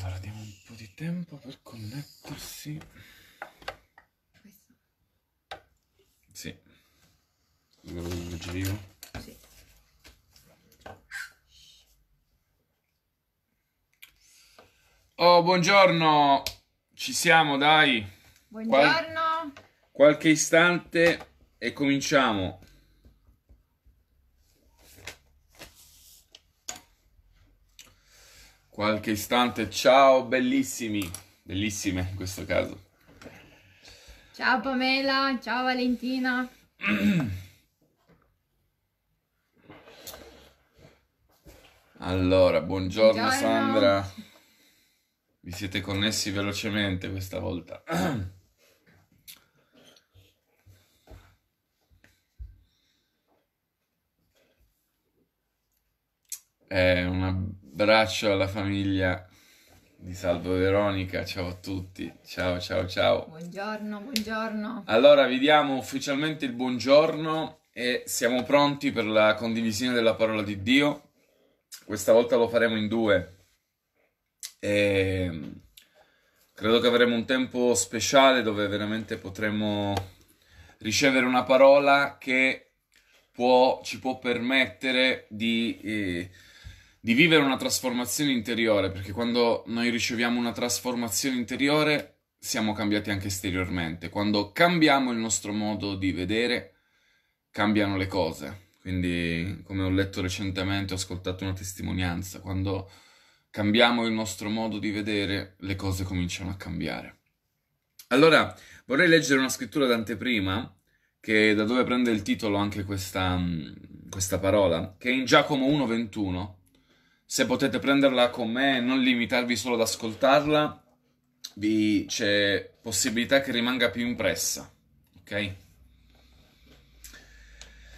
Allora diamo un po' di tempo per connettersi. Questo? Sì. Lo Sì. Oh, buongiorno! Ci siamo, dai! Buongiorno! Qual qualche istante e cominciamo. Qualche istante, ciao bellissimi, bellissime in questo caso. Ciao Pamela, ciao Valentina. Allora, buongiorno, buongiorno. Sandra. Vi siete connessi velocemente questa volta. Eh, un abbraccio alla famiglia di Salvo Veronica, ciao a tutti, ciao ciao ciao. Buongiorno, buongiorno. Allora vi diamo ufficialmente il buongiorno e siamo pronti per la condivisione della parola di Dio. Questa volta lo faremo in due. E ehm, credo che avremo un tempo speciale dove veramente potremo ricevere una parola che può, ci può permettere di... Eh, di vivere una trasformazione interiore, perché quando noi riceviamo una trasformazione interiore siamo cambiati anche esteriormente. Quando cambiamo il nostro modo di vedere, cambiano le cose. Quindi, come ho letto recentemente, ho ascoltato una testimonianza, quando cambiamo il nostro modo di vedere, le cose cominciano a cambiare. Allora, vorrei leggere una scrittura d'anteprima, che da dove prende il titolo anche questa, mm, questa parola, che è in Giacomo 1,21, se potete prenderla con me e non limitarvi solo ad ascoltarla, vi c'è possibilità che rimanga più impressa. Ok?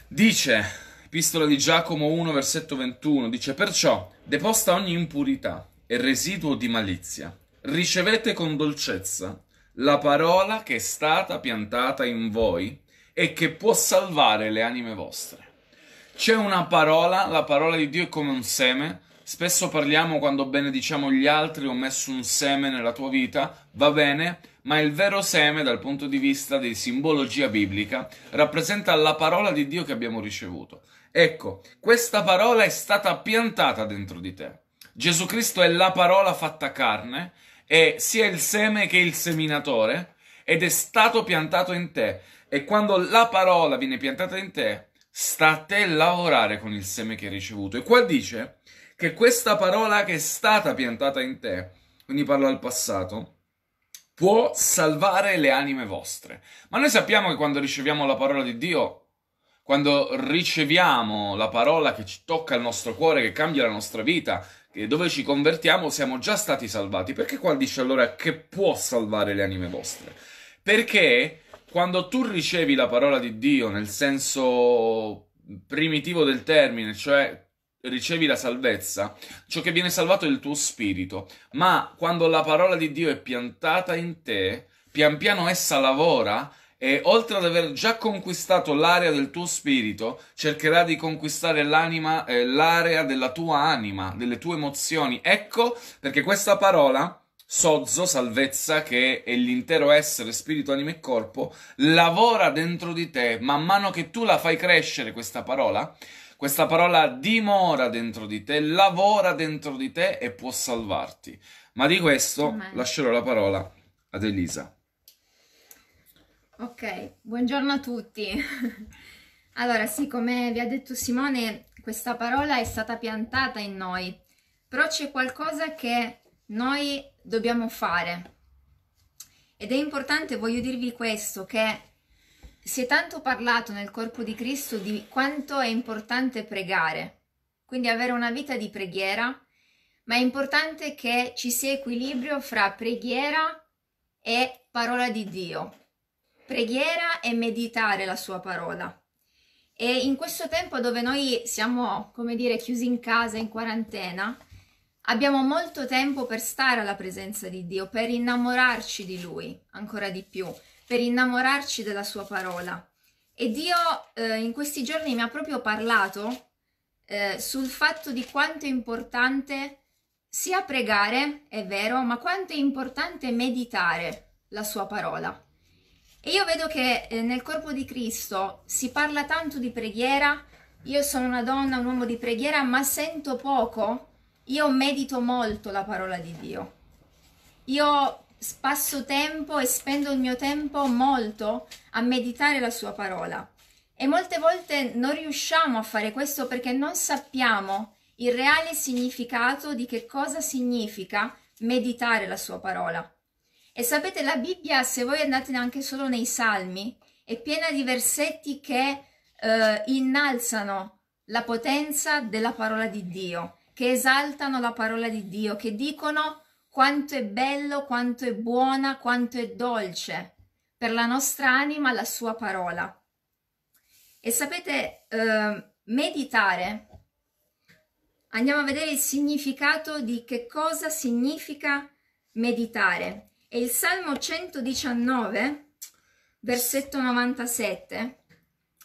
Dice, Epistola di Giacomo 1, versetto 21, dice perciò deposta ogni impurità e residuo di malizia, ricevete con dolcezza la parola che è stata piantata in voi e che può salvare le anime vostre. C'è una parola, la parola di Dio è come un seme Spesso parliamo quando benediciamo gli altri, ho messo un seme nella tua vita, va bene, ma il vero seme dal punto di vista di simbologia biblica rappresenta la parola di Dio che abbiamo ricevuto. Ecco, questa parola è stata piantata dentro di te. Gesù Cristo è la parola fatta carne, è sia il seme che il seminatore, ed è stato piantato in te. E quando la parola viene piantata in te, sta a te lavorare con il seme che hai ricevuto. E qua dice che questa parola che è stata piantata in te, quindi parlo al passato, può salvare le anime vostre. Ma noi sappiamo che quando riceviamo la parola di Dio, quando riceviamo la parola che ci tocca il nostro cuore, che cambia la nostra vita, dove ci convertiamo, siamo già stati salvati. Perché qua dice allora che può salvare le anime vostre? Perché quando tu ricevi la parola di Dio nel senso primitivo del termine, cioè ricevi la salvezza, ciò che viene salvato è il tuo spirito, ma quando la parola di Dio è piantata in te, pian piano essa lavora e oltre ad aver già conquistato l'area del tuo spirito, cercherà di conquistare l'anima, eh, l'area della tua anima, delle tue emozioni. Ecco perché questa parola sozzo, salvezza, che è l'intero essere, spirito, anima e corpo, lavora dentro di te man mano che tu la fai crescere questa parola questa parola dimora dentro di te, lavora dentro di te e può salvarti. Ma di questo Amen. lascerò la parola ad Elisa. Ok, buongiorno a tutti. allora, sì, come vi ha detto Simone, questa parola è stata piantata in noi, però c'è qualcosa che noi dobbiamo fare. Ed è importante, voglio dirvi questo, che si è tanto parlato nel corpo di Cristo di quanto è importante pregare, quindi avere una vita di preghiera, ma è importante che ci sia equilibrio fra preghiera e parola di Dio. Preghiera e meditare la sua parola. E in questo tempo dove noi siamo, come dire, chiusi in casa, in quarantena, abbiamo molto tempo per stare alla presenza di Dio, per innamorarci di Lui ancora di più, per innamorarci della sua parola. E Dio eh, in questi giorni mi ha proprio parlato eh, sul fatto di quanto è importante sia pregare, è vero, ma quanto è importante meditare la sua parola. E io vedo che eh, nel corpo di Cristo si parla tanto di preghiera, io sono una donna, un uomo di preghiera, ma sento poco, io medito molto la parola di Dio. Io passo tempo e spendo il mio tempo molto a meditare la sua parola. E molte volte non riusciamo a fare questo perché non sappiamo il reale significato di che cosa significa meditare la sua parola. E sapete, la Bibbia, se voi andate anche solo nei Salmi, è piena di versetti che eh, innalzano la potenza della parola di Dio, che esaltano la parola di Dio, che dicono quanto è bello, quanto è buona, quanto è dolce per la nostra anima la sua parola. E sapete, eh, meditare, andiamo a vedere il significato di che cosa significa meditare. E il Salmo 119, versetto 97,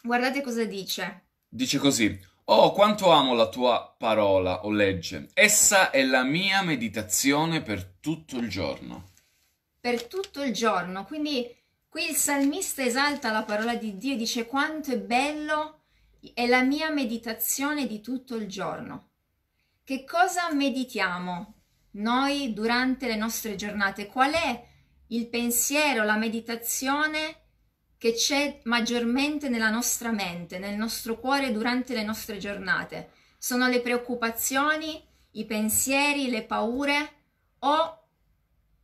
guardate cosa dice. Dice così, Oh, quanto amo la tua parola o legge. Essa è la mia meditazione per tutto il giorno. Per tutto il giorno. Quindi qui il salmista esalta la parola di Dio e dice quanto è bello, è la mia meditazione di tutto il giorno. Che cosa meditiamo noi durante le nostre giornate? Qual è il pensiero, la meditazione che c'è maggiormente nella nostra mente, nel nostro cuore durante le nostre giornate. Sono le preoccupazioni, i pensieri, le paure o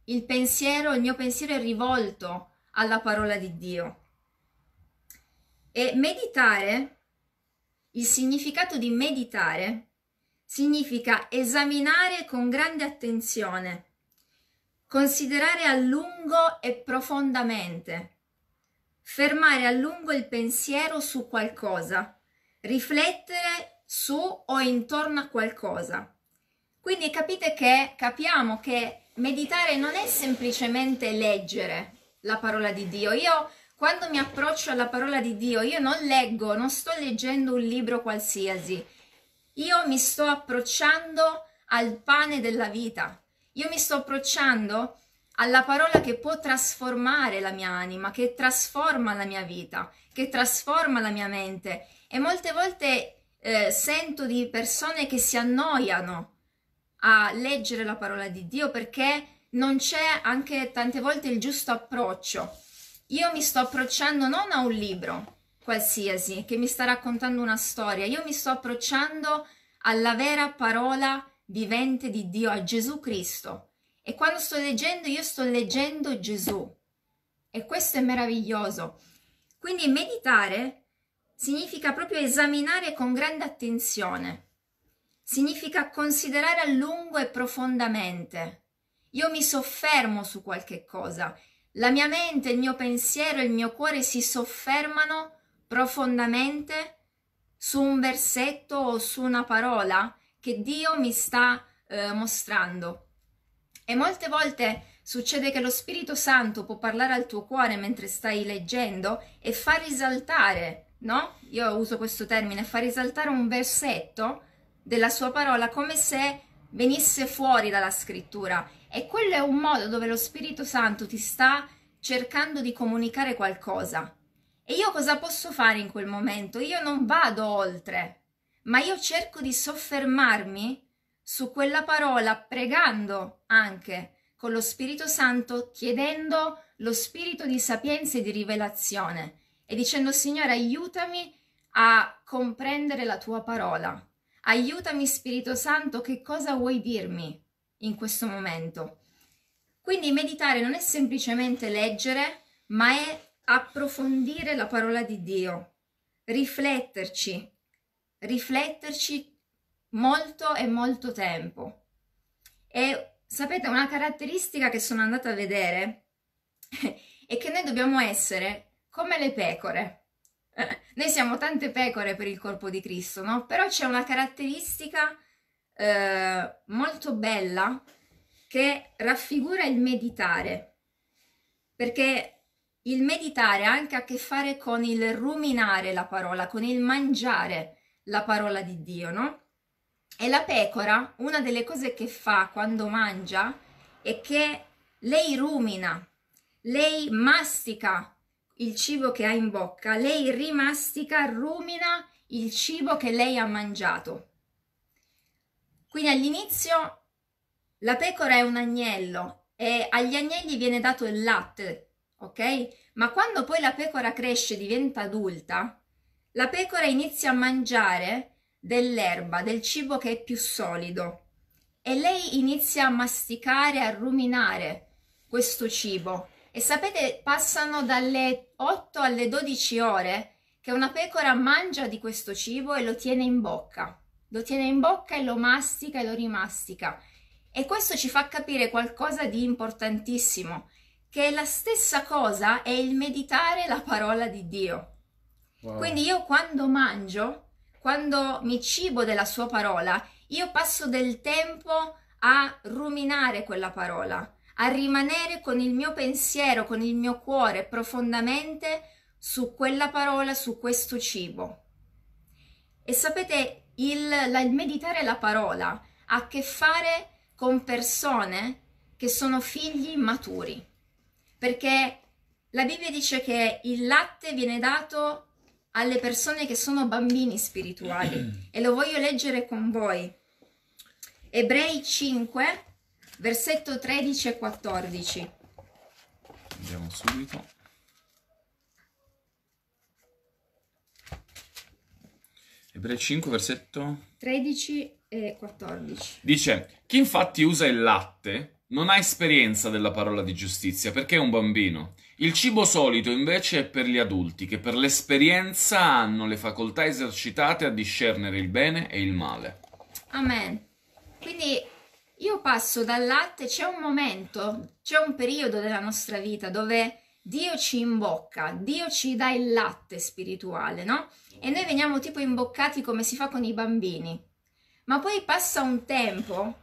il pensiero, il mio pensiero è rivolto alla parola di Dio. E meditare, il significato di meditare significa esaminare con grande attenzione, considerare a lungo e profondamente fermare a lungo il pensiero su qualcosa, riflettere su o intorno a qualcosa. Quindi capite che capiamo che meditare non è semplicemente leggere la parola di Dio. Io quando mi approccio alla parola di Dio, io non leggo, non sto leggendo un libro qualsiasi. Io mi sto approcciando al pane della vita. Io mi sto approcciando alla parola che può trasformare la mia anima, che trasforma la mia vita, che trasforma la mia mente. E molte volte eh, sento di persone che si annoiano a leggere la parola di Dio perché non c'è anche tante volte il giusto approccio. Io mi sto approcciando non a un libro qualsiasi che mi sta raccontando una storia, io mi sto approcciando alla vera parola vivente di Dio, a Gesù Cristo e quando sto leggendo, io sto leggendo Gesù. E questo è meraviglioso. Quindi meditare significa proprio esaminare con grande attenzione, significa considerare a lungo e profondamente. Io mi soffermo su qualche cosa, la mia mente, il mio pensiero, il mio cuore si soffermano profondamente su un versetto o su una parola che Dio mi sta eh, mostrando. E molte volte succede che lo Spirito Santo può parlare al tuo cuore mentre stai leggendo e fa risaltare, no? Io uso questo termine, fa risaltare un versetto della sua parola come se venisse fuori dalla scrittura. E quello è un modo dove lo Spirito Santo ti sta cercando di comunicare qualcosa. E io cosa posso fare in quel momento? Io non vado oltre, ma io cerco di soffermarmi su quella parola, pregando anche con lo Spirito Santo, chiedendo lo spirito di sapienza e di rivelazione e dicendo Signore aiutami a comprendere la tua parola. Aiutami Spirito Santo, che cosa vuoi dirmi in questo momento? Quindi meditare non è semplicemente leggere, ma è approfondire la parola di Dio, rifletterci, rifletterci molto e molto tempo. E sapete, una caratteristica che sono andata a vedere è che noi dobbiamo essere come le pecore. Noi siamo tante pecore per il corpo di Cristo, no? Però c'è una caratteristica eh, molto bella che raffigura il meditare, perché il meditare ha anche a che fare con il ruminare la parola, con il mangiare la parola di Dio, no? E la pecora, una delle cose che fa quando mangia è che lei rumina, lei mastica il cibo che ha in bocca, lei rimastica, rumina il cibo che lei ha mangiato. Quindi all'inizio la pecora è un agnello e agli agnelli viene dato il latte, ok? Ma quando poi la pecora cresce e diventa adulta, la pecora inizia a mangiare dell'erba, del cibo che è più solido. E lei inizia a masticare, a ruminare questo cibo. E sapete, passano dalle 8 alle 12 ore che una pecora mangia di questo cibo e lo tiene in bocca. Lo tiene in bocca e lo mastica e lo rimastica. E questo ci fa capire qualcosa di importantissimo, che la stessa cosa è il meditare la parola di Dio. Wow. Quindi io quando mangio quando mi cibo della sua parola, io passo del tempo a ruminare quella parola, a rimanere con il mio pensiero, con il mio cuore profondamente su quella parola, su questo cibo. E sapete, il, la, il meditare la parola ha a che fare con persone che sono figli maturi, perché la Bibbia dice che il latte viene dato alle persone che sono bambini spirituali e lo voglio leggere con voi. Ebrei 5, versetto 13 e 14. Andiamo subito. Ebrei 5, versetto 13 e 14. Dice, chi infatti usa il latte non ha esperienza della parola di giustizia perché è un bambino il cibo solito invece è per gli adulti che per l'esperienza hanno le facoltà esercitate a discernere il bene e il male. Amen. Quindi io passo dal latte, c'è un momento, c'è un periodo della nostra vita dove Dio ci imbocca, Dio ci dà il latte spirituale, no? E noi veniamo tipo imboccati come si fa con i bambini. Ma poi passa un tempo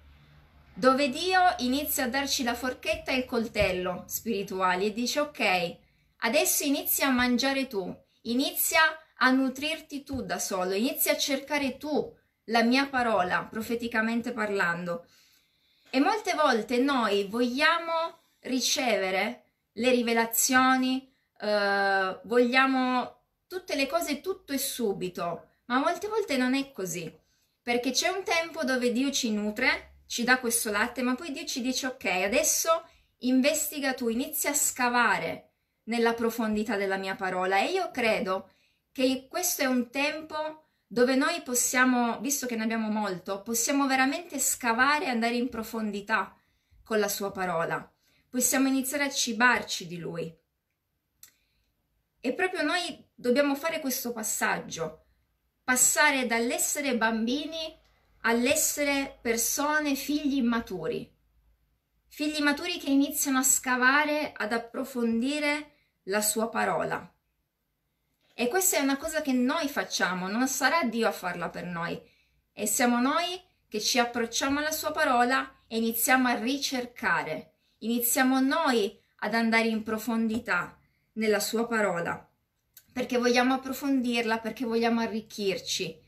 dove Dio inizia a darci la forchetta e il coltello spirituali e dice ok, adesso inizia a mangiare tu, inizia a nutrirti tu da solo, inizia a cercare tu la mia parola, profeticamente parlando. E molte volte noi vogliamo ricevere le rivelazioni, eh, vogliamo tutte le cose tutto e subito, ma molte volte non è così, perché c'è un tempo dove Dio ci nutre ci dà questo latte, ma poi Dio ci dice ok, adesso investiga tu, inizia a scavare nella profondità della mia parola e io credo che questo è un tempo dove noi possiamo, visto che ne abbiamo molto, possiamo veramente scavare e andare in profondità con la sua parola. Possiamo iniziare a cibarci di lui. E proprio noi dobbiamo fare questo passaggio, passare dall'essere bambini all'essere persone, figli immaturi, figli maturi che iniziano a scavare, ad approfondire la sua parola. E questa è una cosa che noi facciamo, non sarà Dio a farla per noi. E siamo noi che ci approcciamo alla sua parola e iniziamo a ricercare, iniziamo noi ad andare in profondità nella sua parola, perché vogliamo approfondirla, perché vogliamo arricchirci,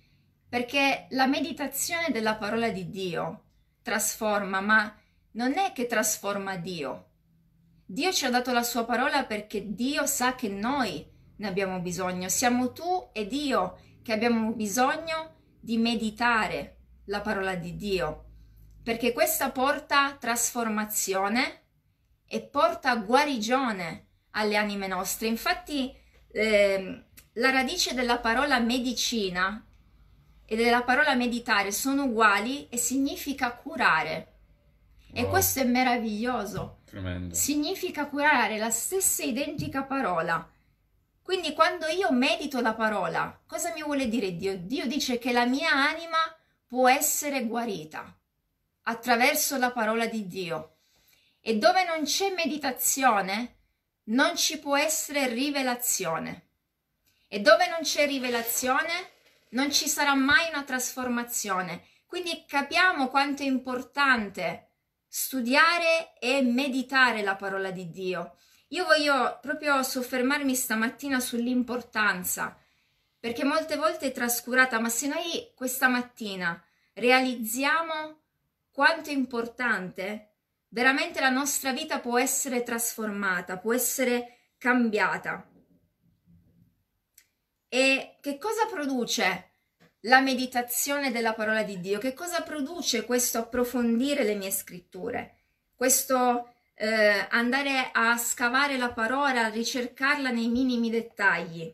perché la meditazione della parola di Dio trasforma, ma non è che trasforma Dio. Dio ci ha dato la sua parola perché Dio sa che noi ne abbiamo bisogno. Siamo tu e Dio che abbiamo bisogno di meditare la parola di Dio, perché questa porta trasformazione e porta guarigione alle anime nostre. Infatti eh, la radice della parola medicina e della parola meditare sono uguali e significa curare. Wow. E questo è meraviglioso. Tremendo. Significa curare la stessa identica parola. Quindi quando io medito la parola, cosa mi vuole dire Dio? Dio dice che la mia anima può essere guarita attraverso la parola di Dio. E dove non c'è meditazione, non ci può essere rivelazione. E dove non c'è rivelazione, non ci sarà mai una trasformazione. Quindi capiamo quanto è importante studiare e meditare la parola di Dio. Io voglio proprio soffermarmi stamattina sull'importanza, perché molte volte è trascurata, ma se noi questa mattina realizziamo quanto è importante, veramente la nostra vita può essere trasformata, può essere cambiata. E che cosa produce la meditazione della parola di Dio? Che cosa produce questo approfondire le mie scritture? Questo eh, andare a scavare la parola, a ricercarla nei minimi dettagli?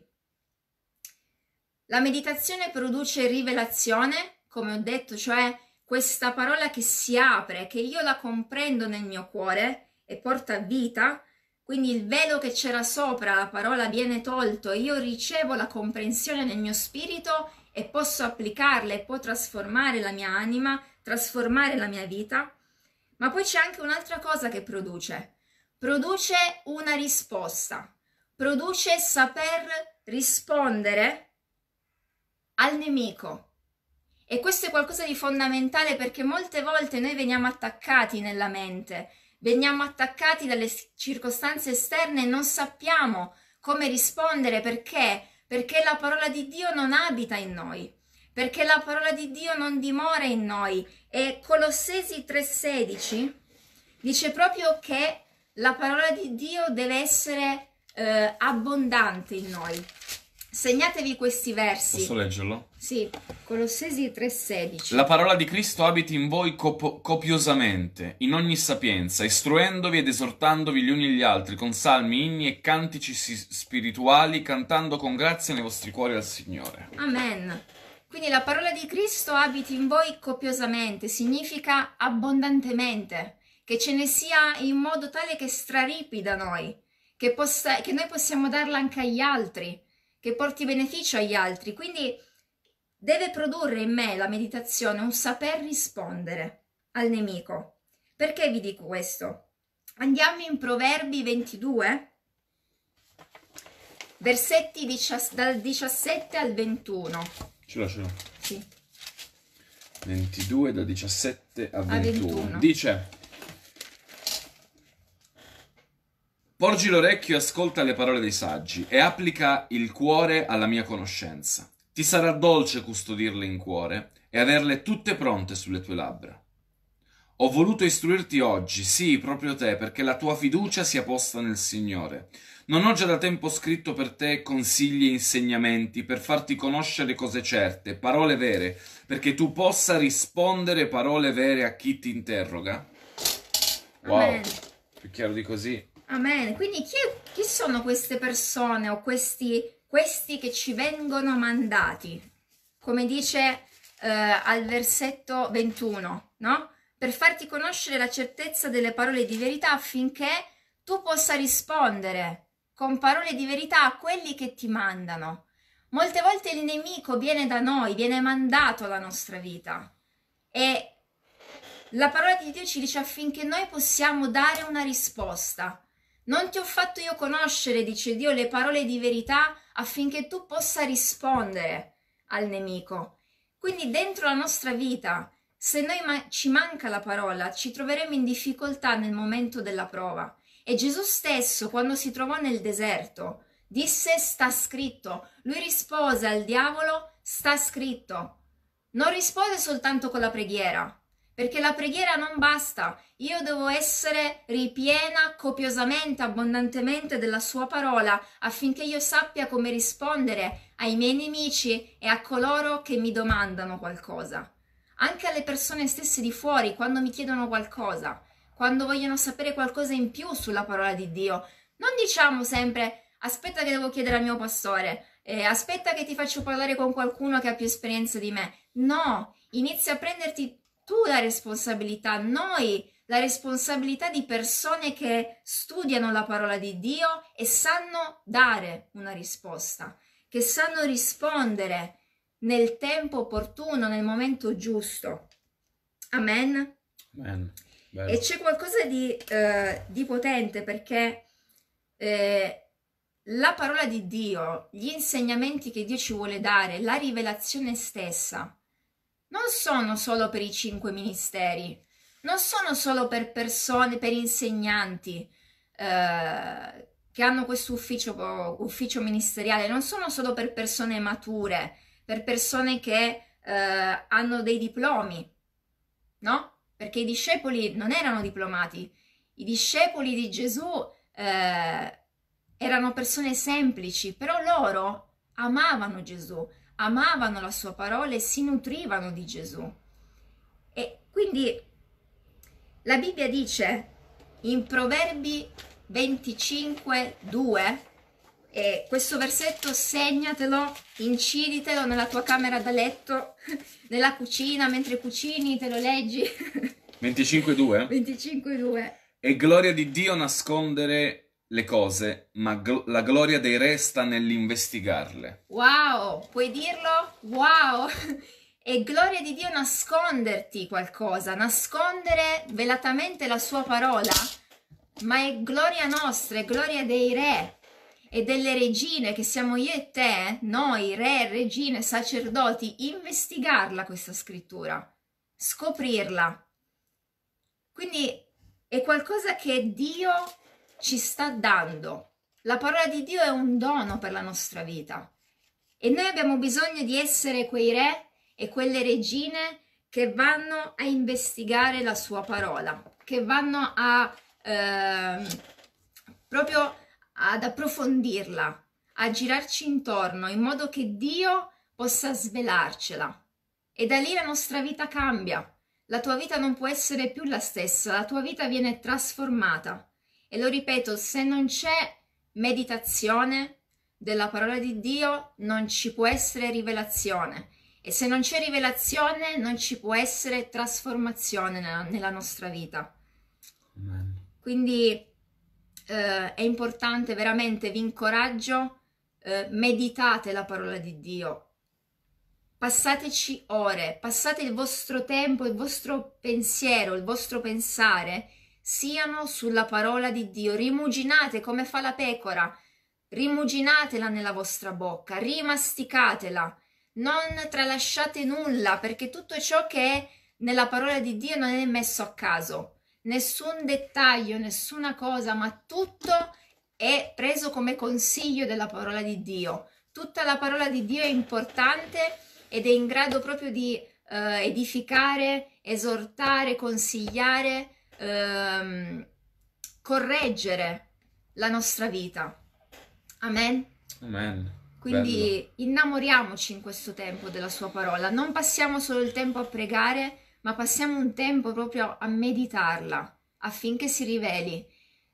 La meditazione produce rivelazione, come ho detto, cioè questa parola che si apre, che io la comprendo nel mio cuore e porta vita quindi il velo che c'era sopra la parola viene tolto, io ricevo la comprensione nel mio spirito e posso applicarla e può trasformare la mia anima, trasformare la mia vita. Ma poi c'è anche un'altra cosa che produce. Produce una risposta, produce saper rispondere al nemico. E questo è qualcosa di fondamentale perché molte volte noi veniamo attaccati nella mente, veniamo attaccati dalle circostanze esterne e non sappiamo come rispondere perché? Perché la parola di Dio non abita in noi, perché la parola di Dio non dimora in noi. E Colossesi 3:16 dice proprio che la parola di Dio deve essere eh, abbondante in noi. Segnatevi questi versi. Posso leggerlo? Sì, Colossesi 3:16. La parola di Cristo abiti in voi cop- copiosamente, in ogni sapienza, istruendovi ed esortandovi gli uni gli altri con salmi, inni e cantici spirituali, cantando con grazia nei vostri cuori al Signore. Amen. Quindi la parola di Cristo abiti in voi copiosamente, significa abbondantemente, che ce ne sia in modo tale che straripi da noi, che, possa, che noi possiamo darla anche agli altri che porti beneficio agli altri. Quindi deve produrre in me la meditazione un saper rispondere al nemico. Perché vi dico questo? Andiamo in Proverbi 22, versetti dici- dal 17 al 21. Ce l'ho, ce l'ho. Sì. 22 dal 17 al 21. 21. Dice, Porgi l'orecchio e ascolta le parole dei saggi e applica il cuore alla mia conoscenza. Ti sarà dolce custodirle in cuore e averle tutte pronte sulle tue labbra. Ho voluto istruirti oggi, sì, proprio te, perché la tua fiducia sia posta nel Signore. Non ho già da tempo scritto per te consigli e insegnamenti per farti conoscere cose certe, parole vere, perché tu possa rispondere parole vere a chi ti interroga. Wow, più chiaro di così. Amen. Quindi chi, chi sono queste persone o questi, questi, che ci vengono mandati? Come dice eh, al versetto 21, no? Per farti conoscere la certezza delle parole di verità affinché tu possa rispondere con parole di verità a quelli che ti mandano. Molte volte il nemico viene da noi, viene mandato alla nostra vita e la parola di Dio ci dice affinché noi possiamo dare una risposta. Non ti ho fatto io conoscere, dice Dio, le parole di verità affinché tu possa rispondere al nemico. Quindi dentro la nostra vita, se noi ma- ci manca la parola, ci troveremo in difficoltà nel momento della prova. E Gesù stesso, quando si trovò nel deserto, disse sta scritto. Lui rispose al diavolo sta scritto. Non rispose soltanto con la preghiera, perché la preghiera non basta, io devo essere ripiena copiosamente, abbondantemente della sua parola affinché io sappia come rispondere ai miei nemici e a coloro che mi domandano qualcosa, anche alle persone stesse di fuori quando mi chiedono qualcosa, quando vogliono sapere qualcosa in più sulla parola di Dio. Non diciamo sempre aspetta che devo chiedere al mio pastore, eh, aspetta che ti faccio parlare con qualcuno che ha più esperienza di me. No, inizia a prenderti tu la responsabilità, noi la responsabilità di persone che studiano la parola di Dio e sanno dare una risposta, che sanno rispondere nel tempo opportuno, nel momento giusto. Amen. Amen. E c'è qualcosa di, eh, di potente perché eh, la parola di Dio, gli insegnamenti che Dio ci vuole dare, la rivelazione stessa, non sono solo per i cinque ministeri, non sono solo per persone, per insegnanti eh, che hanno questo ufficio, ufficio, ministeriale, non sono solo per persone mature, per persone che eh, hanno dei diplomi, no? Perché i discepoli non erano diplomati, i discepoli di Gesù eh, erano persone semplici, però loro amavano Gesù, amavano la sua parola e si nutrivano di Gesù. E quindi la Bibbia dice in Proverbi 25, 2, e questo versetto segnatelo, inciditelo nella tua camera da letto, nella cucina, mentre cucini, te lo leggi. 25, 2. 25, 2. E gloria di Dio nascondere le cose, ma gl- la gloria dei re sta nell'investigarle. Wow, puoi dirlo? Wow! E gloria di Dio nasconderti qualcosa, nascondere velatamente la sua parola, ma è gloria nostra, è gloria dei re e delle regine che siamo io e te, noi re, regine, sacerdoti, investigarla questa scrittura, scoprirla. Quindi è qualcosa che Dio ci sta dando. La parola di Dio è un dono per la nostra vita e noi abbiamo bisogno di essere quei re e quelle regine che vanno a investigare la sua parola, che vanno a eh, proprio ad approfondirla, a girarci intorno in modo che Dio possa svelarcela. E da lì la nostra vita cambia. La tua vita non può essere più la stessa, la tua vita viene trasformata. E lo ripeto, se non c'è meditazione della parola di Dio, non ci può essere rivelazione. E se non c'è rivelazione, non ci può essere trasformazione nella, nella nostra vita. Quindi eh, è importante veramente, vi incoraggio, eh, meditate la parola di Dio, passateci ore, passate il vostro tempo, il vostro pensiero, il vostro pensare siano sulla parola di Dio, rimuginate come fa la pecora, rimuginatela nella vostra bocca, rimasticatela, non tralasciate nulla, perché tutto ciò che è nella parola di Dio non è messo a caso, nessun dettaglio, nessuna cosa, ma tutto è preso come consiglio della parola di Dio. Tutta la parola di Dio è importante ed è in grado proprio di eh, edificare, esortare, consigliare, ehm, correggere la nostra vita. Amen. Amen. Quindi Bello. innamoriamoci in questo tempo della sua parola, non passiamo solo il tempo a pregare, ma passiamo un tempo proprio a meditarla affinché si riveli.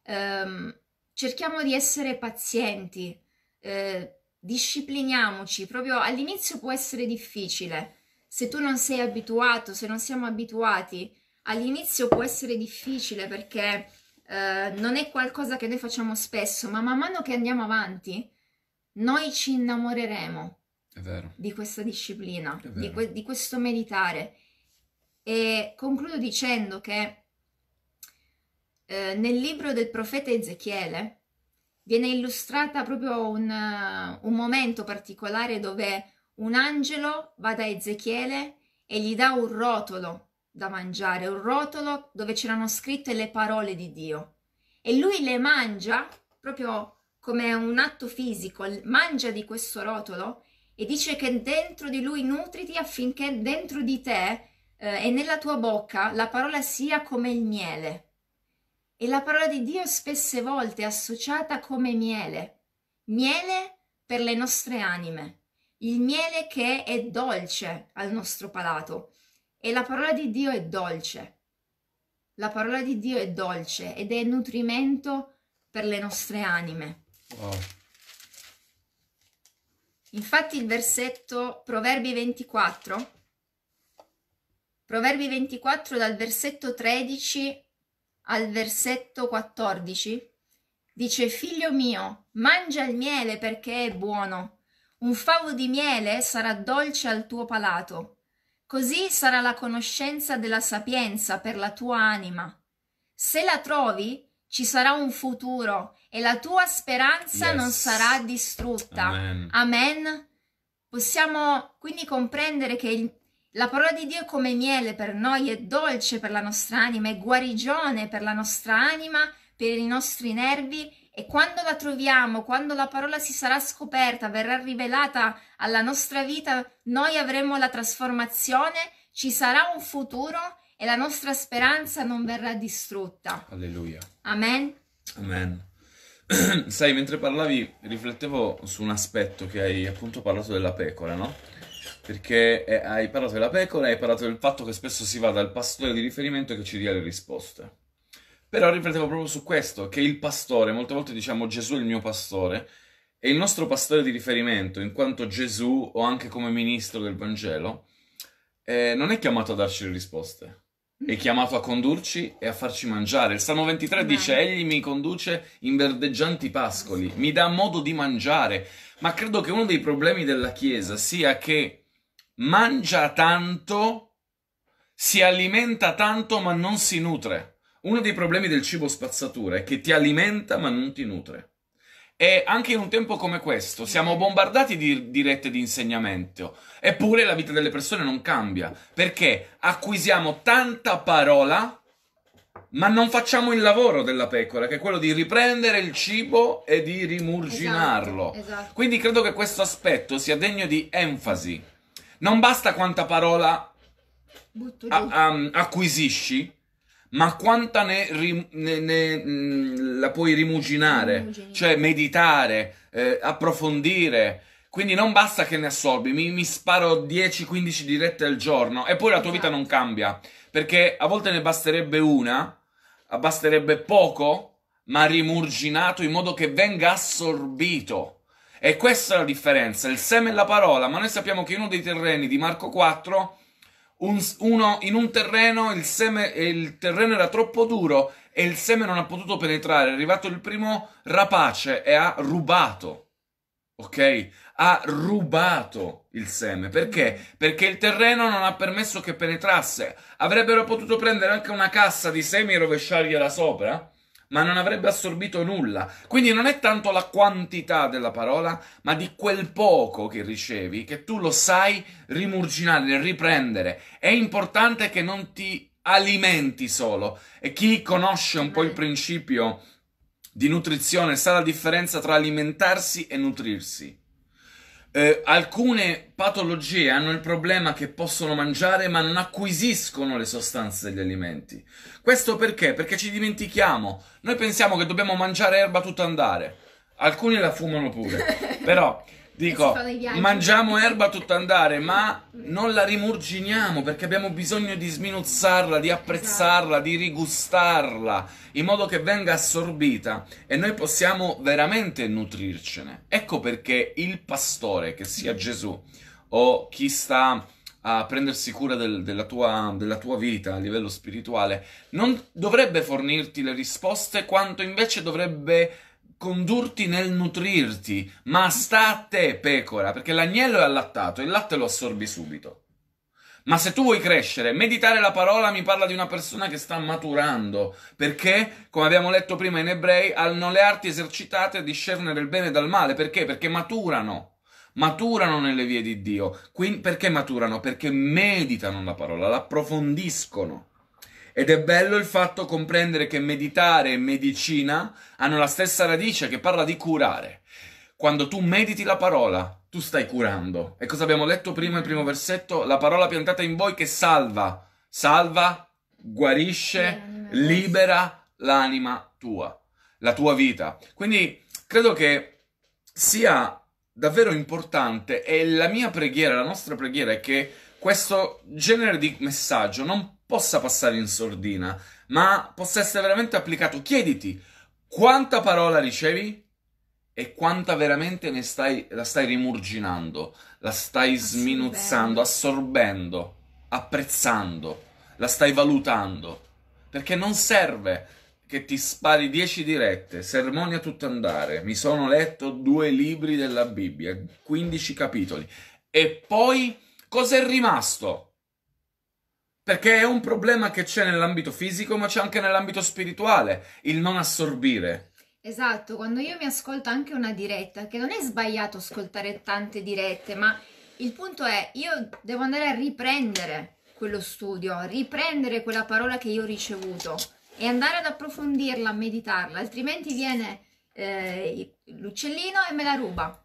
Ehm, cerchiamo di essere pazienti, eh, discipliniamoci, proprio all'inizio può essere difficile, se tu non sei abituato, se non siamo abituati, all'inizio può essere difficile perché eh, non è qualcosa che noi facciamo spesso, ma man mano che andiamo avanti, noi ci innamoreremo di questa disciplina, di, que- di questo meditare. E concludo dicendo che eh, nel libro del profeta Ezechiele viene illustrata proprio un, uh, un, momento particolare dove un angelo va da Ezechiele e gli dà un rotolo da mangiare, un rotolo dove c'erano scritte le parole di Dio. E lui le mangia proprio come un atto fisico, mangia di questo rotolo e dice che dentro di lui nutriti affinché dentro di te eh, e nella tua bocca la parola sia come il miele. E la parola di Dio spesse volte è associata come miele, miele per le nostre anime, il miele che è dolce al nostro palato, e la parola di Dio è dolce. La parola di Dio è dolce ed è nutrimento per le nostre anime. Wow. Infatti il versetto Proverbi 24, Proverbi 24 dal versetto 13 al versetto 14, dice Figlio mio, mangia il miele perché è buono, un favo di miele sarà dolce al tuo palato Così sarà la conoscenza della sapienza per la tua anima. Se la trovi, ci sarà un futuro e la tua speranza yes. non sarà distrutta. Amen. Amen. Possiamo quindi comprendere che il, la parola di Dio è come miele per noi, è dolce per la nostra anima, è guarigione per la nostra anima, per i nostri nervi e quando la troviamo, quando la parola si sarà scoperta, verrà rivelata alla nostra vita, noi avremo la trasformazione, ci sarà un futuro e la nostra speranza non verrà distrutta. Alleluia. Amen. Amen. Sai, mentre parlavi riflettevo su un aspetto che hai appunto parlato della pecora, no? Perché eh, hai parlato della pecora, e hai parlato del fatto che spesso si va dal pastore di riferimento che ci dia le risposte. Però riflettevo proprio su questo, che il pastore, molte volte diciamo Gesù è il mio pastore, è il nostro pastore di riferimento, in quanto Gesù, o anche come ministro del Vangelo, eh, non è chiamato a darci le risposte, è chiamato a condurci e a farci mangiare. Il Salmo 23 dice, egli mi conduce in verdeggianti pascoli, mi dà modo di mangiare. Ma credo che uno dei problemi della Chiesa sia che mangia tanto, si alimenta tanto, ma non si nutre. Uno dei problemi del cibo spazzatura è che ti alimenta ma non ti nutre. E anche in un tempo come questo siamo bombardati di dirette di insegnamento, eppure la vita delle persone non cambia, perché acquisiamo tanta parola, ma non facciamo il lavoro della pecora, che è quello di riprendere il cibo e di rimurginarlo. Esatto, esatto. Quindi credo che questo aspetto sia degno di enfasi. Non basta quanta parola a- a- acquisisci, ma quanta ne, rim- ne, ne mm, la puoi rimuginare, Rimugini. cioè meditare, eh, approfondire. Quindi non basta che ne assorbi, mi, mi sparo 10-15 dirette al giorno e poi la tua vita esatto. non cambia, perché a volte ne basterebbe una, basterebbe poco, ma rimurginato in modo che venga assorbito. E questa è la differenza, il seme e la parola, ma noi sappiamo che uno dei terreni di Marco 4 un, uno in un terreno, il, seme, il terreno era troppo duro e il seme non ha potuto penetrare. È arrivato il primo rapace e ha rubato. Ok? Ha rubato il seme. Perché? Perché il terreno non ha permesso che penetrasse. Avrebbero potuto prendere anche una cassa di semi e rovesciargliela sopra ma non avrebbe assorbito nulla. Quindi non è tanto la quantità della parola, ma di quel poco che ricevi, che tu lo sai rimurginare, riprendere. È importante che non ti alimenti solo. E chi conosce un po' il principio di nutrizione sa la differenza tra alimentarsi e nutrirsi. Eh, alcune patologie hanno il problema che possono mangiare ma non acquisiscono le sostanze degli alimenti. Questo perché? Perché ci dimentichiamo. Noi pensiamo che dobbiamo mangiare erba tutta andare. Alcuni la fumano pure. Però Dico, mangiamo erba tutta andare, ma non la rimurginiamo perché abbiamo bisogno di sminuzzarla, di esatto. apprezzarla, esatto. di rigustarla, in modo che venga assorbita e noi possiamo veramente nutrircene. Ecco perché il pastore, che sia Gesù o chi sta a prendersi cura del, della, tua, della tua vita a livello spirituale, non dovrebbe fornirti le risposte quanto invece dovrebbe condurti nel nutrirti, ma sta a te, pecora, perché l'agnello è allattato, il latte lo assorbi subito. Ma se tu vuoi crescere, meditare la parola mi parla di una persona che sta maturando, perché, come abbiamo letto prima in ebrei, hanno le arti esercitate a discernere il bene dal male, perché? Perché maturano maturano nelle vie di Dio. Quindi, perché maturano? Perché meditano la parola, l'approfondiscono. Ed è bello il fatto comprendere che meditare e medicina hanno la stessa radice che parla di curare. Quando tu mediti la parola, tu stai curando. E cosa abbiamo letto prima, il primo versetto? La parola piantata in voi che salva, salva, guarisce, libera l'anima tua, la tua vita. Quindi credo che sia davvero importante e la mia preghiera, la nostra preghiera è che questo genere di messaggio non possa passare in sordina, ma possa essere veramente applicato. Chiediti quanta parola ricevi e quanta veramente ne stai, la stai rimurginando, la stai sminuzzando, assorbendo, apprezzando, la stai valutando. Perché non serve che ti spari dieci dirette, sermoni a tutto andare, mi sono letto due libri della Bibbia, 15 capitoli, e poi cosa è rimasto? Perché è un problema che c'è nell'ambito fisico, ma c'è anche nell'ambito spirituale, il non assorbire. Esatto, quando io mi ascolto anche una diretta, che non è sbagliato ascoltare tante dirette, ma il punto è, io devo andare a riprendere quello studio, riprendere quella parola che io ho ricevuto e andare ad approfondirla, a meditarla, altrimenti viene eh, l'uccellino e me la ruba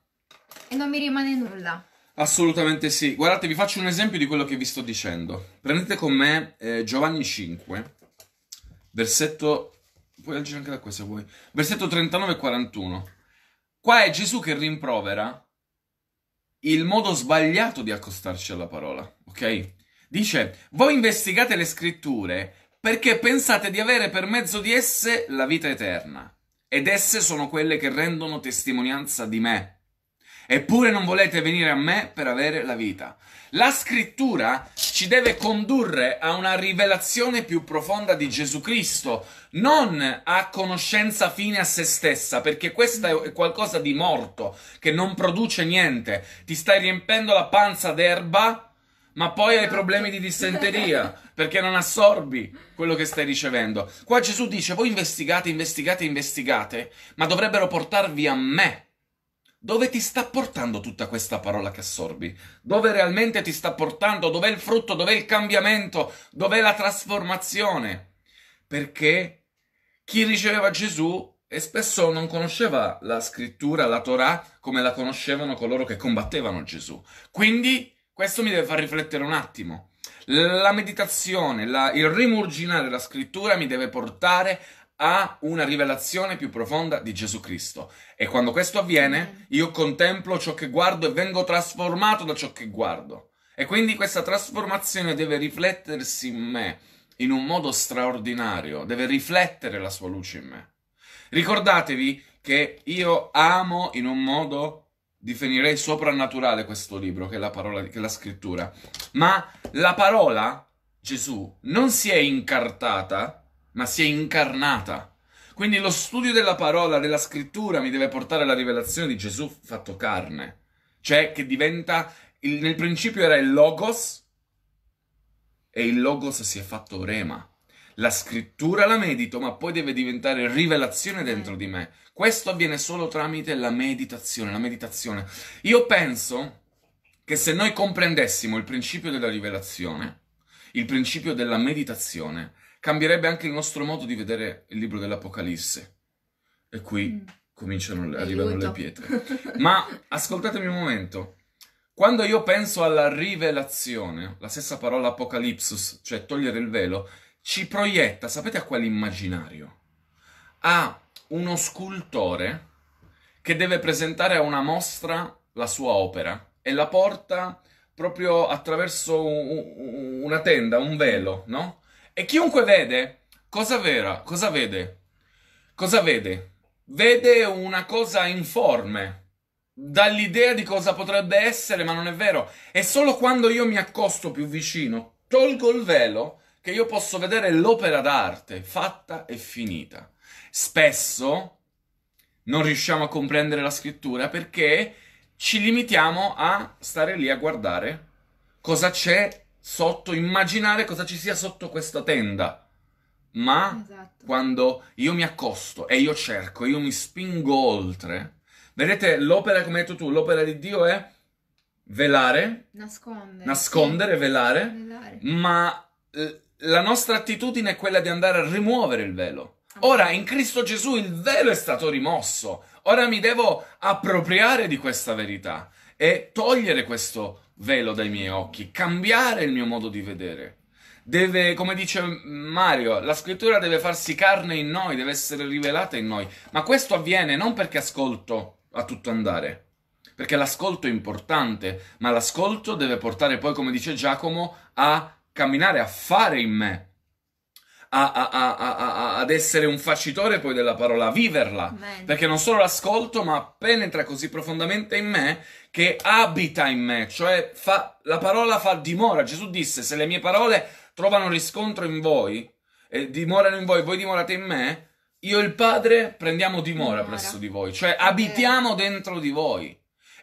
e non mi rimane nulla. Assolutamente sì. Guardate, vi faccio un esempio di quello che vi sto dicendo. Prendete con me eh, Giovanni 5, versetto... Puoi leggere anche da qua se vuoi. Versetto 39 e 41. Qua è Gesù che rimprovera il modo sbagliato di accostarci alla parola, ok? Dice, voi investigate le scritture perché pensate di avere per mezzo di esse la vita eterna, ed esse sono quelle che rendono testimonianza di me. Eppure non volete venire a me per avere la vita. La scrittura ci deve condurre a una rivelazione più profonda di Gesù Cristo, non a conoscenza fine a se stessa, perché questo è qualcosa di morto, che non produce niente. Ti stai riempendo la panza d'erba, ma poi hai problemi di dissenteria, perché non assorbi quello che stai ricevendo. Qua Gesù dice, voi investigate, investigate, investigate, ma dovrebbero portarvi a me dove ti sta portando tutta questa parola che assorbi? Dove realmente ti sta portando? Dov'è il frutto? Dov'è il cambiamento? Dov'è la trasformazione? Perché chi riceveva Gesù e spesso non conosceva la scrittura, la Torah, come la conoscevano coloro che combattevano Gesù. Quindi questo mi deve far riflettere un attimo. La meditazione, la, il rimurginare la scrittura mi deve portare a una rivelazione più profonda di Gesù Cristo. E quando questo avviene, io contemplo ciò che guardo e vengo trasformato da ciò che guardo. E quindi questa trasformazione deve riflettersi in me in un modo straordinario, deve riflettere la sua luce in me. Ricordatevi che io amo in un modo definirei soprannaturale questo libro, che è la parola, che è la scrittura, ma la parola Gesù non si è incartata ma si è incarnata. Quindi lo studio della parola, della scrittura, mi deve portare alla rivelazione di Gesù fatto carne. Cioè che diventa, il, nel principio era il logos e il logos si è fatto rema. La scrittura la medito, ma poi deve diventare rivelazione dentro mm. di me. Questo avviene solo tramite la meditazione, la meditazione. Io penso che se noi comprendessimo il principio della rivelazione, il principio della meditazione, cambierebbe anche il nostro modo di vedere il libro dell'Apocalisse. E qui mm. cominciano, le, arrivano le pietre. Ma ascoltatemi un momento. Quando io penso alla rivelazione, la stessa parola apocalipsus, cioè togliere il velo, ci proietta, sapete a quale immaginario? A uno scultore che deve presentare a una mostra la sua opera e la porta proprio attraverso una tenda, un velo, no? E chiunque vede, cosa vera? Cosa vede? Cosa vede? Vede una cosa informe, dall'idea di cosa potrebbe essere, ma non è vero. È solo quando io mi accosto più vicino, tolgo il velo, che io posso vedere l'opera d'arte fatta e finita. Spesso non riusciamo a comprendere la scrittura perché ci limitiamo a stare lì a guardare cosa c'è sotto, immaginare cosa ci sia sotto questa tenda. Ma esatto. quando io mi accosto e io cerco, io mi spingo oltre, vedete l'opera, come hai detto tu, l'opera di Dio è velare, nascondere, nascondere sì. velare, velare, ma eh, la nostra attitudine è quella di andare a rimuovere il velo. Ora in Cristo Gesù il velo è stato rimosso, ora mi devo appropriare di questa verità e togliere questo velo dai miei occhi, cambiare il mio modo di vedere. Deve, come dice Mario, la scrittura deve farsi carne in noi, deve essere rivelata in noi. Ma questo avviene non perché ascolto a tutto andare, perché l'ascolto è importante, ma l'ascolto deve portare poi, come dice Giacomo, a camminare, a fare in me a, a, ad essere un facitore poi della parola, a viverla. Man. Perché non solo l'ascolto, ma penetra così profondamente in me che abita in me, cioè fa, la parola fa dimora. Gesù disse: Se le mie parole trovano riscontro in voi e dimorano in voi, voi dimorate in me, io e il Padre prendiamo dimora, dimora. presso di voi, cioè abitiamo dentro di voi.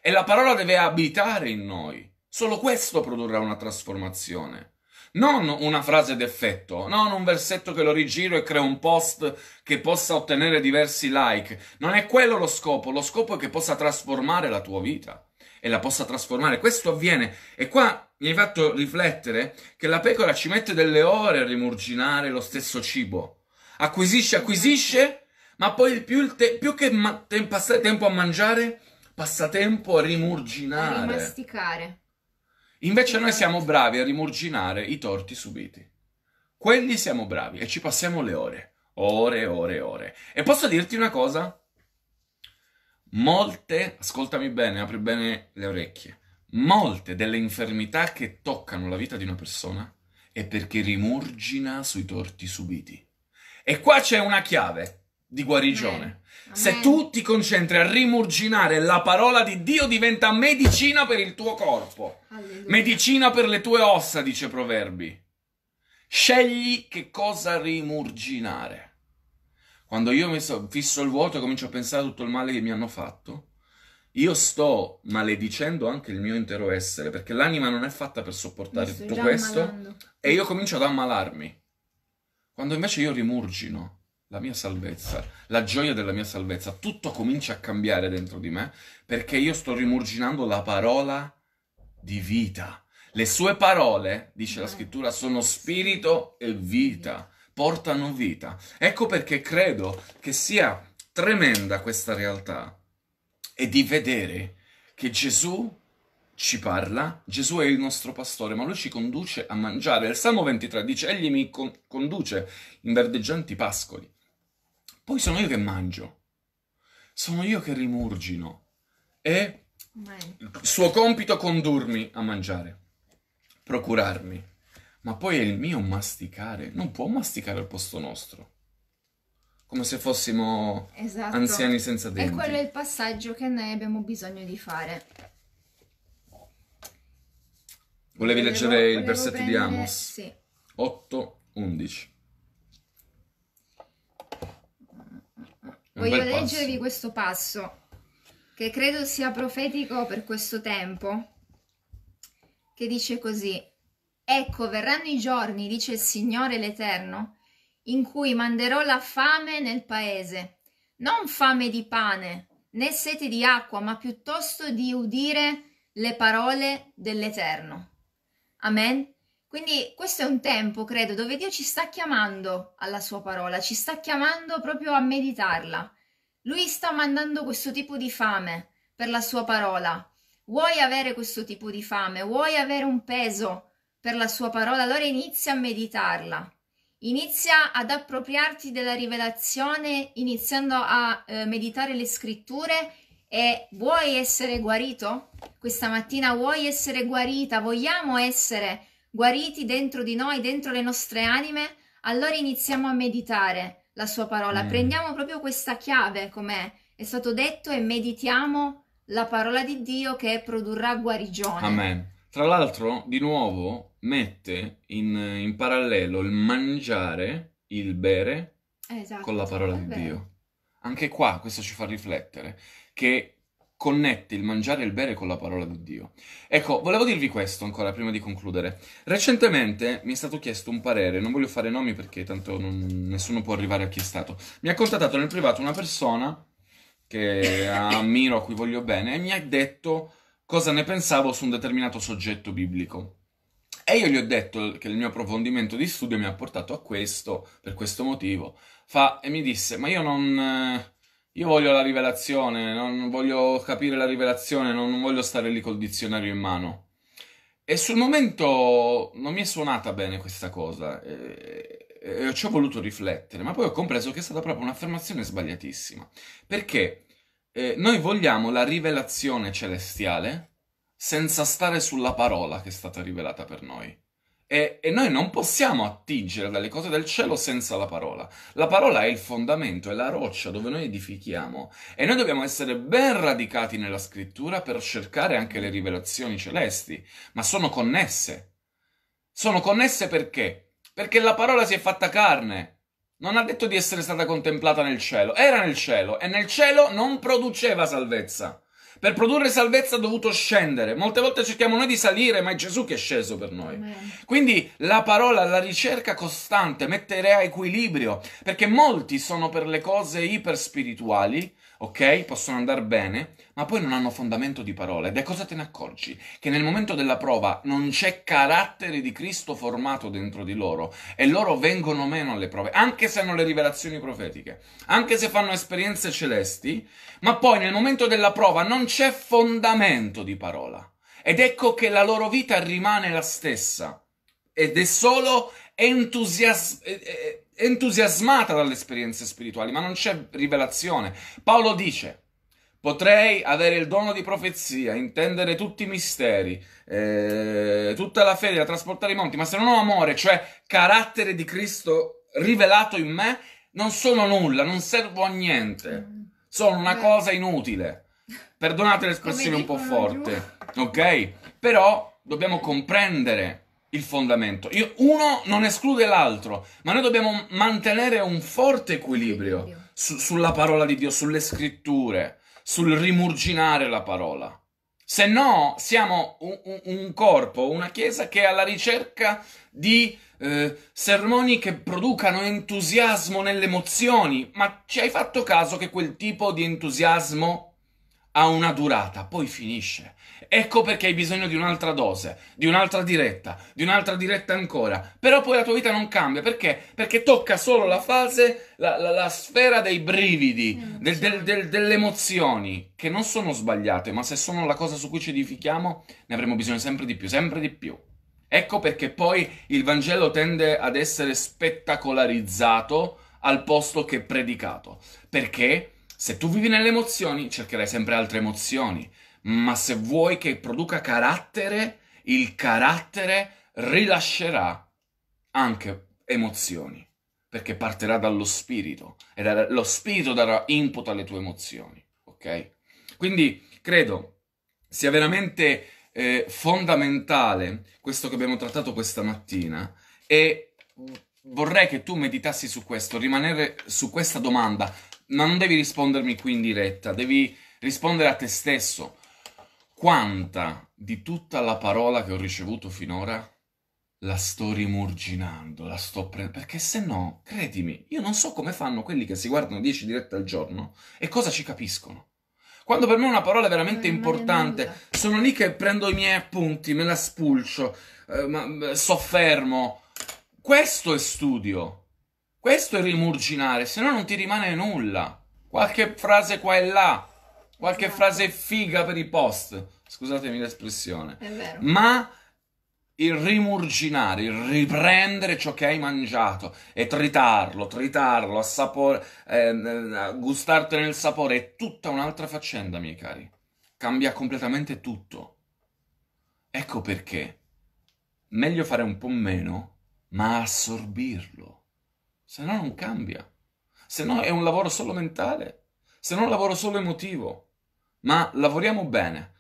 E la parola deve abitare in noi. Solo questo produrrà una trasformazione non una frase d'effetto, non un versetto che lo rigiro e creo un post che possa ottenere diversi like. Non è quello lo scopo, lo scopo è che possa trasformare la tua vita e la possa trasformare. Questo avviene e qua mi hai fatto riflettere che la pecora ci mette delle ore a rimurginare lo stesso cibo. Acquisisce, acquisisce, ma poi più, il te- più che ma- te- passare tempo a mangiare, passa tempo a rimurginare. A rimasticare. Invece noi siamo bravi a rimurginare i torti subiti. Quelli siamo bravi e ci passiamo le ore, ore, ore, ore. E posso dirti una cosa? Molte, ascoltami bene, apri bene le orecchie, molte delle infermità che toccano la vita di una persona è perché rimurgina sui torti subiti. E qua c'è una chiave di guarigione. Amen. Se tu ti concentri a rimurginare la parola di Dio diventa medicina per il tuo corpo, Alleluia. medicina per le tue ossa, dice Proverbi. Scegli che cosa rimurginare. Quando io mi so, fisso il vuoto e comincio a pensare a tutto il male che mi hanno fatto, io sto maledicendo anche il mio intero essere, perché l'anima non è fatta per sopportare tutto questo ammalando. e io comincio ad ammalarmi. Quando invece io rimurgino, la mia salvezza, la gioia della mia salvezza, tutto comincia a cambiare dentro di me perché io sto rimurginando la parola di vita. Le sue parole, dice la mm. scrittura, sono spirito e vita, portano vita. Ecco perché credo che sia tremenda questa realtà e di vedere che Gesù ci parla, Gesù è il nostro pastore, ma lui ci conduce a mangiare. Il Salmo 23 dice, egli mi conduce in verdeggianti pascoli poi sono io che mangio, sono io che rimurgino e il suo compito condurmi a mangiare, procurarmi, ma poi è il mio masticare, non può masticare al posto nostro. Come se fossimo esatto. anziani senza denti. E quello è il passaggio che noi abbiamo bisogno di fare. Volevi leggere volevo, il versetto prendere, di Amos? Sì. 8, 11. Voglio leggervi questo passo che credo sia profetico per questo tempo, che dice così, ecco verranno i giorni, dice il Signore l'Eterno, in cui manderò la fame nel paese, non fame di pane né sete di acqua, ma piuttosto di udire le parole dell'Eterno. Amen. Quindi questo è un tempo, credo, dove Dio ci sta chiamando alla sua parola, ci sta chiamando proprio a meditarla. Lui sta mandando questo tipo di fame per la sua parola. Vuoi avere questo tipo di fame? Vuoi avere un peso per la sua parola? Allora inizia a meditarla. Inizia ad appropriarti della rivelazione iniziando a eh, meditare le scritture e vuoi essere guarito? Questa mattina vuoi essere guarita? Vogliamo essere guariti dentro di noi, dentro le nostre anime, allora iniziamo a meditare la sua parola. Mm. Prendiamo proprio questa chiave, come è stato detto, e meditiamo la parola di Dio che produrrà guarigione. Amen. Tra l'altro, di nuovo, mette in, in parallelo il mangiare, il bere, esatto, con la parola di Dio. Anche qua questo ci fa riflettere che connetti il mangiare e il bere con la parola di Dio. Ecco, volevo dirvi questo ancora prima di concludere. Recentemente mi è stato chiesto un parere, non voglio fare nomi perché tanto non, nessuno può arrivare a chi è stato. Mi ha contattato nel privato una persona che ammiro, a cui voglio bene, e mi ha detto cosa ne pensavo su un determinato soggetto biblico. E io gli ho detto che il mio approfondimento di studio mi ha portato a questo, per questo motivo. Fa, e mi disse, ma io non io voglio la rivelazione, non voglio capire la rivelazione, non voglio stare lì col dizionario in mano. E sul momento non mi è suonata bene questa cosa, e, eh, eh, e ci ho voluto riflettere, ma poi ho compreso che è stata proprio un'affermazione sbagliatissima. Perché eh, noi vogliamo la rivelazione celestiale senza stare sulla parola che è stata rivelata per noi. E, e, noi non possiamo attingere dalle cose del cielo senza la parola. La parola è il fondamento, è la roccia dove noi edifichiamo. E noi dobbiamo essere ben radicati nella scrittura per cercare anche le rivelazioni celesti. Ma sono connesse. Sono connesse perché? Perché la parola si è fatta carne. Non ha detto di essere stata contemplata nel cielo. Era nel cielo e nel cielo non produceva salvezza. Per produrre salvezza ha dovuto scendere. Molte volte cerchiamo noi di salire, ma è Gesù che è sceso per noi. Amen. Quindi la parola, la ricerca costante, mettere a equilibrio, perché molti sono per le cose iperspirituali ok? Possono andare bene, ma poi non hanno fondamento di parola. Ed è cosa te ne accorgi? Che nel momento della prova non c'è carattere di Cristo formato dentro di loro e loro vengono meno alle prove, anche se hanno le rivelazioni profetiche, anche se fanno esperienze celesti, ma poi nel momento della prova non c'è fondamento di parola. Ed ecco che la loro vita rimane la stessa. Ed è solo entusiasmo eh, eh, entusiasmata dalle esperienze spirituali, ma non c'è rivelazione. Paolo dice. Potrei avere il dono di profezia, intendere tutti i misteri, eh, tutta la fede da trasportare i monti, ma se non ho amore, cioè carattere di Cristo rivelato in me, non sono nulla, non servo a niente. Sono una cosa inutile. Perdonate l'espressione un po' forte, ok? Però dobbiamo comprendere il fondamento. Io, uno non esclude l'altro, ma noi dobbiamo mantenere un forte equilibrio su, sulla parola di Dio, sulle scritture, sul rimurginare la parola. Se no, siamo un, un, corpo, una chiesa che è alla ricerca di eh, sermoni che producano entusiasmo nelle emozioni, ma ci hai fatto caso che quel tipo di entusiasmo ha una durata, poi finisce. Ecco perché hai bisogno di un'altra dose, di un'altra diretta, di un'altra diretta ancora. Però poi la tua vita non cambia perché? Perché tocca solo la fase, la, la, la sfera dei brividi, mm, del, del, del, delle emozioni, che non sono sbagliate, ma se sono la cosa su cui ci edifichiamo, ne avremo bisogno sempre di più, sempre di più. Ecco perché poi il Vangelo tende ad essere spettacolarizzato al posto che predicato. Perché? Se tu vivi nelle emozioni, cercherai sempre altre emozioni ma se vuoi che produca carattere, il carattere rilascerà anche emozioni, perché partirà dallo spirito e lo spirito darà input alle tue emozioni, ok? Quindi credo sia veramente eh, fondamentale questo che abbiamo trattato questa mattina e vorrei che tu meditassi su questo, rimanere su questa domanda, ma non devi rispondermi qui in diretta, devi rispondere a te stesso quanta di tutta la parola che ho ricevuto finora la sto rimurginando, la sto prendendo, perché se no, credimi, io non so come fanno quelli che si guardano 10 dirette al giorno e cosa ci capiscono. Quando per me una parola è veramente non eh, importante, non sono lì che prendo i miei appunti, me la spulcio, eh, eh, soffermo. Questo è studio, questo è rimurginare, se no non ti rimane nulla. Qualche frase qua e là, Qualche esatto. frase figa per i post, scusatemi l'espressione. È vero. Ma il rimurginare, il riprendere ciò che hai mangiato e tritarlo, tritarlo, assapore, eh, gustartene il sapore, è tutta un'altra faccenda, miei cari. Cambia completamente tutto. Ecco perché meglio fare un po' meno, ma assorbirlo. Se no non cambia. Se no è un lavoro solo mentale. Se no è un lavoro solo emotivo ma lavoriamo bene.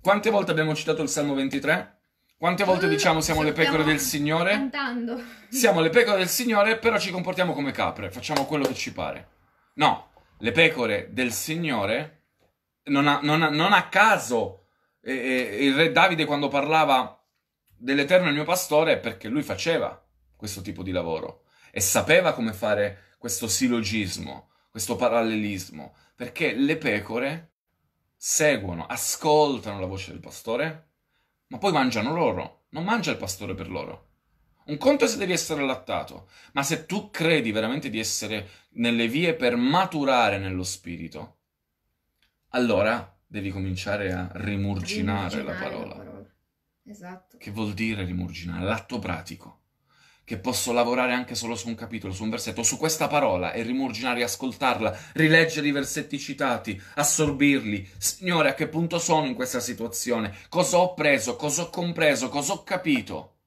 Quante volte abbiamo citato il Salmo 23? Quante volte mm, diciamo siamo le pecore del Signore? Cantando. Siamo le pecore del Signore, però ci comportiamo come capre, facciamo quello che ci pare. No, le pecore del Signore, non a, non a, non a caso eh, eh, il re Davide quando parlava dell'Eterno il mio pastore perché lui faceva questo tipo di lavoro e sapeva come fare questo silogismo, questo parallelismo, perché le pecore seguono, ascoltano la voce del pastore, ma poi mangiano loro, non mangia il pastore per loro. Un conto è se devi essere allattato, ma se tu credi veramente di essere nelle vie per maturare nello spirito, allora devi cominciare a rimurginare, rimurginare la parola. La parola. Esatto. Che vuol dire rimurginare? L'atto pratico che posso lavorare anche solo su un capitolo, su un versetto, su questa parola e rimurginare, ascoltarla, rileggere i versetti citati, assorbirli. Signore, a che punto sono in questa situazione? Cosa ho preso? Cosa ho compreso? Cosa ho capito?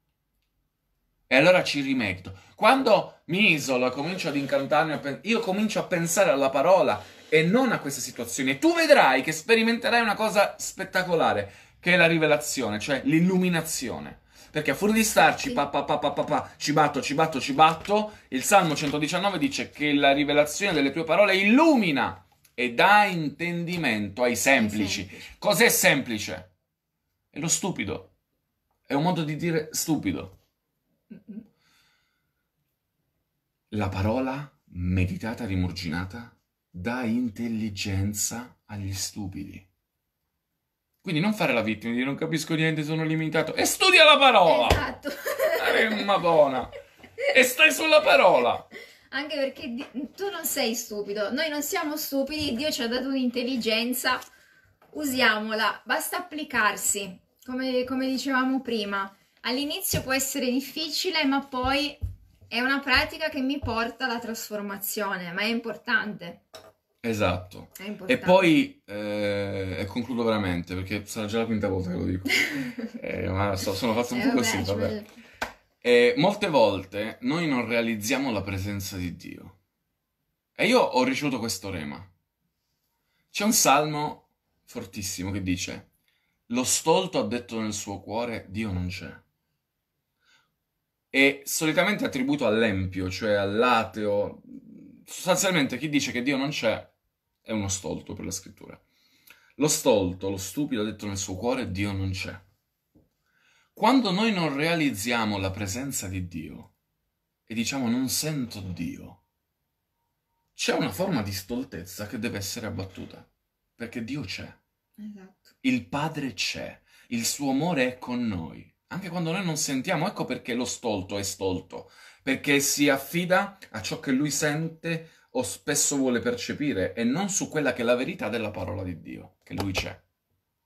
E allora ci rimetto. Quando mi isolo e comincio ad incantarmi, io comincio a pensare alla parola e non a questa situazione. Tu vedrai che sperimenterai una cosa spettacolare, che è la rivelazione, cioè l'illuminazione. Perché a furia di starci, pa, pa, pa, pa, ci batto, ci batto, ci batto, il Salmo 119 dice che la rivelazione delle tue parole illumina e dà intendimento ai semplici. Cos'è semplice? È lo stupido. È un modo di dire stupido. La parola meditata, rimurginata, dà intelligenza agli stupidi. Quindi non fare la vittima, dire non capisco niente, sono limitato. E studia la parola! Esatto. Ma buona! E stai sulla parola! Anche perché tu non sei stupido, noi non siamo stupidi, Dio ci ha dato un'intelligenza, usiamola, basta applicarsi, come, come dicevamo prima. All'inizio può essere difficile, ma poi è una pratica che mi porta alla trasformazione, ma è importante. Esatto. E poi, eh, e concludo veramente, perché sarà già la quinta volta che lo dico, eh, ma so, sono fatto un eh, po' così, vabbè. E eh, molte volte noi non realizziamo la presenza di Dio. E io ho ricevuto questo rema. C'è un salmo fortissimo che dice, lo stolto ha detto nel suo cuore, Dio non c'è. E solitamente attribuito all'empio, cioè all'ateo, sostanzialmente chi dice che Dio non c'è è uno stolto per la scrittura. Lo stolto, lo stupido ha detto nel suo cuore Dio non c'è. Quando noi non realizziamo la presenza di Dio e diciamo non sento Dio, c'è una forma di stoltezza che deve essere abbattuta, perché Dio c'è. Esatto. Il Padre c'è, il suo amore è con noi, anche quando noi non sentiamo. Ecco perché lo stolto è stolto, perché si affida a ciò che lui sente o spesso vuole percepire e non su quella che è la verità della parola di Dio, che lui c'è.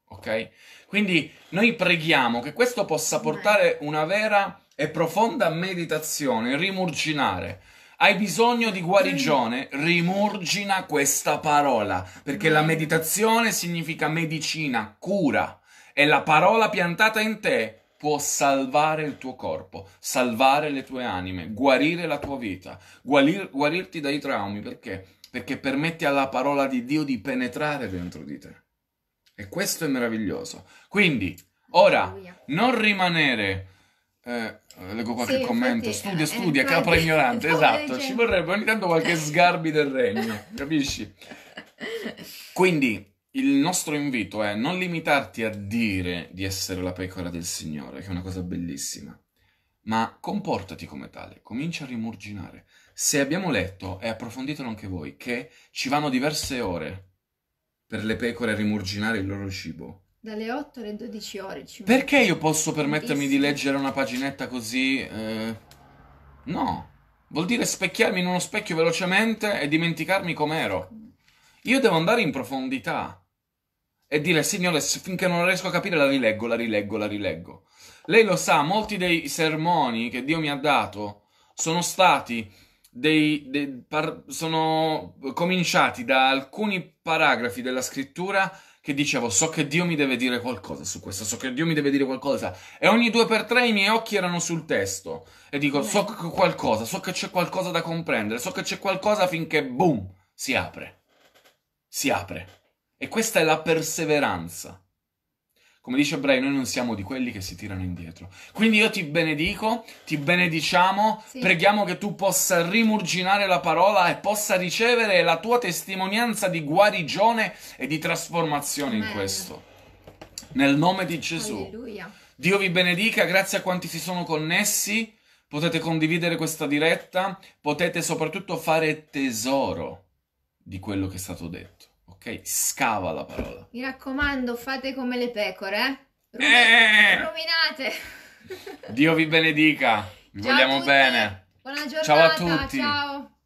Ok? Quindi noi preghiamo che questo possa portare una vera e profonda meditazione, rimurginare. Hai bisogno di guarigione? Rimurgina questa parola, perché la meditazione significa medicina, cura. E la parola piantata in te può salvare il tuo corpo, salvare le tue anime, guarire la tua vita, guarir, guarirti dai traumi. Perché? Perché permette alla parola di Dio di penetrare dentro di te. E questo è meraviglioso. Quindi, ora, non rimanere... Eh, leggo qualche sì, commento. Infatti, studia, eh, studia, infatti, capra ignorante. Esatto, ci vorrebbe ogni tanto qualche sgarbi del regno, capisci? Quindi, il nostro invito è non limitarti a dire di essere la pecora del Signore, che è una cosa bellissima, ma comportati come tale, comincia a rimurginare. Se abbiamo letto, e approfonditelo anche voi, che ci vanno diverse ore per le pecore a rimurginare il loro cibo. Dalle 8 alle 12 ore. Ci Perché io posso permettermi di leggere una paginetta così? Eh... No. Vuol dire specchiarmi in uno specchio velocemente e dimenticarmi com'ero. Ecco. Io devo andare in profondità e dire Signore, finché non riesco a capire la rileggo, la rileggo, la rileggo. Lei lo sa, molti dei sermoni che Dio mi ha dato sono stati dei, dei par, sono cominciati da alcuni paragrafi della scrittura che dicevo so che Dio mi deve dire qualcosa su questo, so che Dio mi deve dire qualcosa e ogni due per tre i miei occhi erano sul testo e dico so che qualcosa, so che c'è qualcosa da comprendere, so che c'è qualcosa finché boom si apre. Si apre. E questa è la perseveranza. Come dice Ebrei, noi non siamo di quelli che si tirano indietro. Quindi io ti benedico, ti benediciamo, sì. preghiamo che tu possa rimurginare la parola e possa ricevere la tua testimonianza di guarigione e di trasformazione Amen. in questo. Nel nome di Gesù. Alleluia. Dio vi benedica, grazie a quanti si sono connessi, potete condividere questa diretta, potete soprattutto fare tesoro di quello che è stato detto. Scava la parola. Mi raccomando, fate come le pecore, eh? Ru- eh! eh, eh, eh. Rovinate! Dio vi benedica, vi ciao vogliamo bene. Buona giornata, ciao a tutti. Ciao.